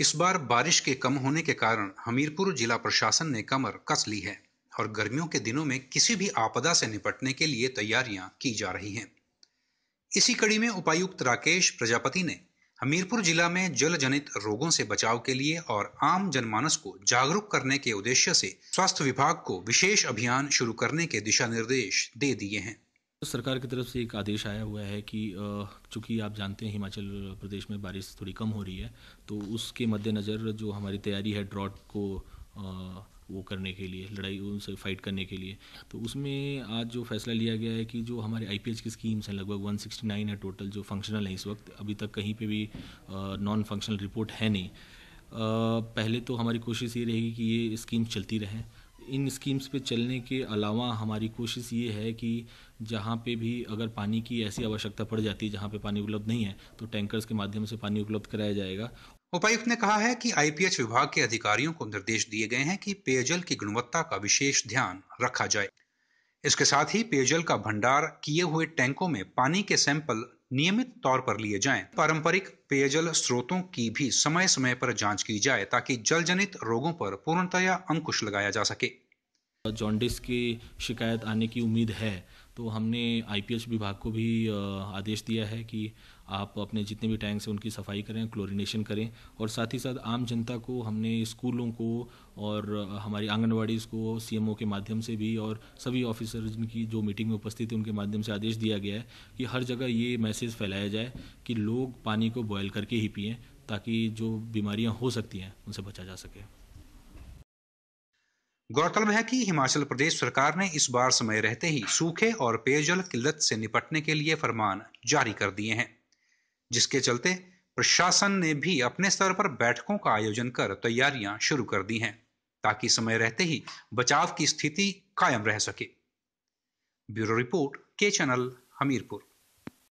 इस बार बारिश के कम होने के कारण हमीरपुर जिला प्रशासन ने कमर कस ली है और गर्मियों के दिनों में किसी भी आपदा से निपटने के लिए तैयारियां की जा रही हैं इसी कड़ी में उपायुक्त राकेश प्रजापति ने हमीरपुर जिला में जल जनित रोगों से बचाव के लिए और आम जनमानस को जागरूक करने के उद्देश्य से स्वास्थ्य विभाग को विशेष अभियान शुरू करने के दिशा निर्देश दे दिए हैं सरकार की तरफ से एक आदेश आया हुआ है कि चूंकि आप जानते हैं हिमाचल प्रदेश में बारिश थोड़ी कम हो रही है तो उसके मद्देनज़र जो हमारी तैयारी है ड्रॉट को वो करने के लिए लड़ाई उनसे फाइट करने के लिए तो उसमें आज जो फैसला लिया गया है कि जो हमारे आई की स्कीम्स हैं लगभग 169 है टोटल जो फंक्शनल हैं इस वक्त अभी तक कहीं पे भी नॉन फंक्शनल रिपोर्ट है नहीं पहले तो हमारी कोशिश ये रहेगी कि ये स्कीम चलती रहें इन स्कीम्स पे चलने के अलावा हमारी कोशिश ये है कि जहाँ पे भी अगर पानी की ऐसी आवश्यकता पड़ जाती है जहाँ पे पानी उपलब्ध नहीं है तो टैंकर्स के माध्यम से पानी उपलब्ध कराया जाएगा उपायुक्त ने कहा है कि आईपीएच विभाग के अधिकारियों को निर्देश दिए गए हैं कि पेयजल की गुणवत्ता का विशेष ध्यान रखा जाए इसके साथ ही पेयजल का भंडार किए हुए टैंकों में पानी के सैंपल नियमित तौर पर लिए जाएं। पारंपरिक पेयजल स्रोतों की भी समय समय पर जांच की जाए ताकि जल जनित रोगों पर पूर्णतया अंकुश लगाया जा सके जॉन्डिस की शिकायत आने की उम्मीद है तो हमने आईपीएच विभाग को भी आदेश दिया है कि आप अपने जितने भी टैंक्स हैं उनकी सफाई करें क्लोरिनेशन करें और साथ ही साथ आम जनता को हमने स्कूलों को और हमारी आंगनबाड़ीज को सीएमओ के माध्यम से भी और सभी ऑफिसर जिनकी जो मीटिंग में उपस्थित है उनके माध्यम से आदेश दिया गया है कि हर जगह ये मैसेज फैलाया जाए कि लोग पानी को बॉयल करके ही पिए ताकि जो बीमारियां हो सकती हैं उनसे बचा जा सके गौरतलब है कि हिमाचल प्रदेश सरकार ने इस बार समय रहते ही सूखे और पेयजल किल्लत से निपटने के लिए फरमान जारी कर दिए हैं जिसके चलते प्रशासन ने भी अपने स्तर पर बैठकों का आयोजन कर तैयारियां शुरू कर दी हैं ताकि समय रहते ही बचाव की स्थिति कायम रह सके ब्यूरो रिपोर्ट के चैनल हमीरपुर